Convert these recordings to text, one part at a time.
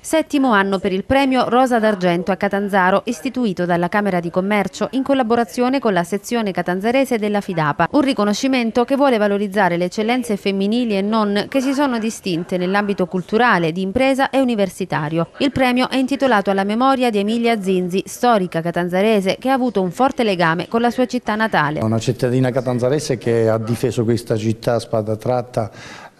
Settimo anno per il premio Rosa d'Argento a Catanzaro, istituito dalla Camera di Commercio in collaborazione con la sezione catanzarese della Fidapa, un riconoscimento che vuole valorizzare le eccellenze femminili e non che si sono distinte nell'ambito culturale, di impresa e universitario. Il premio è intitolato alla memoria di Emilia Zinzi, storica catanzarese che ha avuto un forte legame con la sua città natale. Una cittadina catanzarese che ha difeso questa città a spada tratta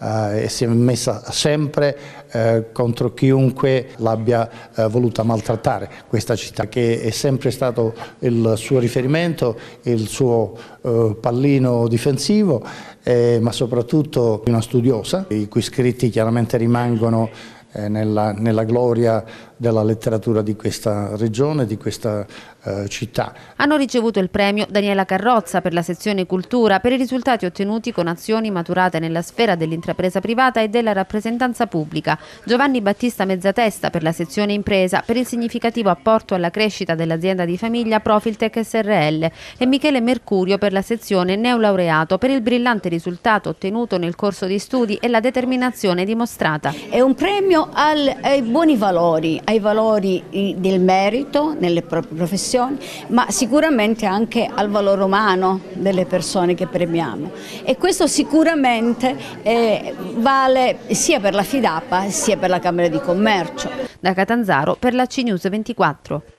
eh, e si è messa sempre eh, contro chiunque comunque l'abbia eh, voluta maltrattare questa città che è sempre stato il suo riferimento, il suo eh, pallino difensivo, eh, ma soprattutto una studiosa, i cui scritti chiaramente rimangono eh, nella, nella gloria della letteratura di questa regione, di questa eh, città. Hanno ricevuto il premio Daniela Carrozza per la sezione cultura per i risultati ottenuti con azioni maturate nella sfera dell'intrapresa privata e della rappresentanza pubblica. Giovanni Battista Mezzatesta per la sezione impresa per il significativo apporto alla crescita dell'azienda di famiglia Profiltech SRL e Michele Mercurio per la sezione neolaureato per il brillante risultato ottenuto nel corso di studi e la determinazione dimostrata. È un premio al, ai buoni valori, ai valori del merito nelle proprie professioni, ma sicuramente anche al valore umano delle persone che premiamo. E questo sicuramente eh, vale sia per la FIDAPA sia per la Camera di Commercio. Da Catanzaro per la CNews 24.